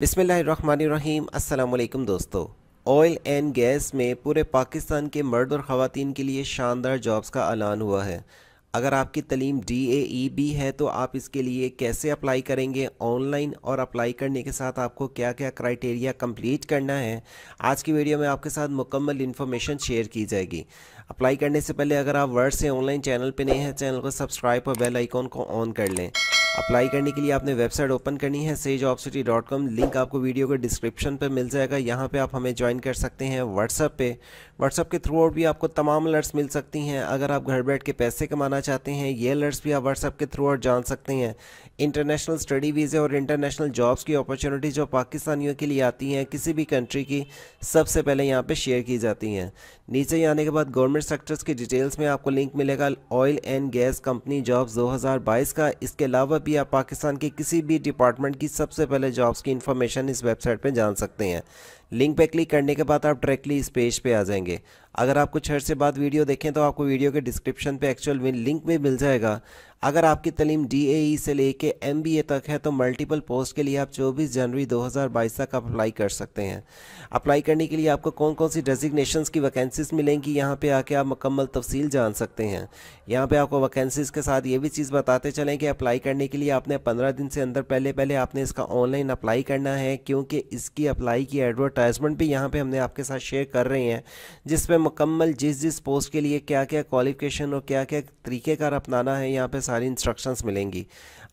बिसमीम अल्लाम दोस्तों ऑयल एंड गैस में पूरे पाकिस्तान के मर्द और ख़वान के लिए शानदार जॉब्स का ऐलान हुआ है अगर आपकी तलीम डी ए ई बी है तो आप इसके लिए कैसे अप्लाई करेंगे ऑनलाइन और अप्लाई करने के साथ आपको क्या क्या क्राइटेरिया कंप्लीट करना है आज की वीडियो में आपके साथ मुकम्मल इन्फॉर्मेशन शेयर की जाएगी अप्लाई करने से पहले अगर आप वर्ड से ऑनलाइन चैनल पर नए हैं चैनल को सब्सक्राइब और बेल आइकॉन को ऑन कर लें अप्लाई करने के लिए आपने वेबसाइट ओपन करनी है सेज लिंक आपको वीडियो के डिस्क्रिप्शन पर मिल जाएगा यहाँ पर आप हमें ज्वाइन कर सकते हैं व्हाट्सअप पे व्हाट्सअप के थ्रू आउट भी आपको तमाम अलर्ट्स मिल सकती हैं अगर आप घर बैठ के पैसे कमाना चाहते हैं ये अलर्ट्स भी आप व्हाट्सअप के थ्रू आउट जान सकते हैं इंटरनेशनल स्टडी वीज़े और इंटरनेशनल जॉब्स की अपॉर्चुनिटी जो पाकिस्तानियों के लिए आती हैं किसी भी कंट्री की सबसे पहले यहाँ पर शेयर की जाती हैं नीचे आने के बाद गवर्नमेंट सेक्टर्स की डिटेल्स में आपको लिंक मिलेगा oil and gas company jobs दो का इसके अलावा आप या पाकिस्तान के किसी भी डिपार्टमेंट की सबसे पहले जॉब्स की इन्फॉर्मेशन इस वेबसाइट पर जान सकते हैं लिंक पे क्लिक करने के बाद आप डायरेक्टली इस पेज पे आ जाएंगे अगर आप कुछ हर से बाद वीडियो देखें तो आपको वीडियो के डिस्क्रिप्शन पे एक्चुअल लिंक भी मिल जाएगा अगर आपकी तलीम डी e से लेके एम तक है तो मल्टीपल पोस्ट के लिए आप चौबीस जनवरी 2022 तक अप्लाई कर सकते हैं अप्लाई करने के लिए आपको कौन कौन सी डेजिग्नेशन की वैकेंसीज मिलेंगी यहाँ पे आके आप मुकम्मल तफसील जान सकते हैं यहाँ पे आपको वैकेंसीज के साथ ये भी चीज़ बताते चलें कि अप्लाई करने के लिए आपने पंद्रह दिन से अंदर पहले पहले आपने इसका ऑनलाइन अप्लाई करना है क्योंकि इसकी अप्लाई की एडवर्ट एडवर्टाइजमेंट भी यहाँ पे हमने आपके साथ शेयर कर रहे हैं जिसपे मुकम्मल जिस जिस पोस्ट के लिए क्या क्या क्वालिफिकेशन और क्या क्या तरीक़ेकार अपनाना है यहाँ पे सारी इंस्ट्रक्शंस मिलेंगी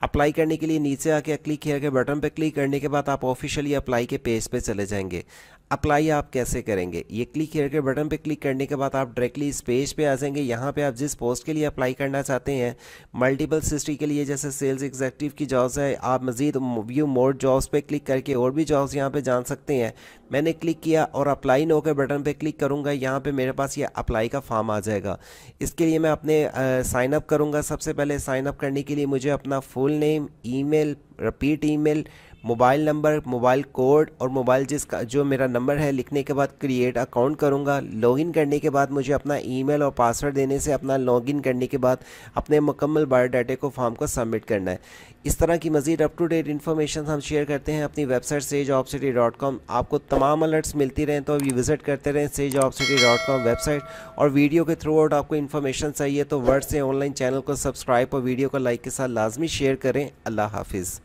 अप्लाई करने के लिए नीचे आके क्लिक किया के बटन पे क्लिक करने के बाद आप ऑफिशियली अप्लाई के पेज पे चले जाएंगे अप्लाई आप कैसे करेंगे ये क्लिक हेयर के बटन पे क्लिक करने के बाद आप डायरेक्टली इस पेज पे आ जाएंगे यहाँ पे आप जिस पोस्ट के लिए अप्लाई करना चाहते हैं मल्टीपल सिस्ट्री के लिए जैसे सेल्स एग्जेक्टिव की जॉब्स है आप मज़ीद व्यू मोड जॉब्स पे क्लिक करके और भी जॉब्स यहाँ पे जान सकते हैं मैंने क्लिक किया और अप्लाई नो के बटन पर क्लिक करूँगा यहाँ पर मेरे पास ये अप्लाई का फॉर्म आ जाएगा इसके लिए मैं अपने साइनअप करूँगा सबसे पहले साइनअप करने के लिए मुझे अपना full name e repeat e mobile number mobile code और मोबाइल जिसका जो मेरा नंबर है लिखने के बाद क्रिएट अकाउंट करूंगा लॉगिन करने के बाद मुझे अपना ईमेल और पासवर्ड देने से अपना लॉगिन करने के बाद अपने मुकम्मल बायोडाटे को फॉर्म को सबमिट करना है इस तरह की मज़ीद अप टू डेट इन्फॉर्मेशन हम शेयर करते हैं अपनी वेबसाइट से जॉब सिटी डॉट कॉम आपको तमाम अलर्ट्स मिलती रहें तो अभी विज़िट करते रहें से job city dot com website और वीडियो के थ्रू आउट आपको इन्फॉर्मेशन चाहिए तो वर्ड से ऑनलाइन चैनल को सब्सक्राइब और वीडियो को लाइक के साथ लाजमी शेयर करें अल्लाह हाफिज़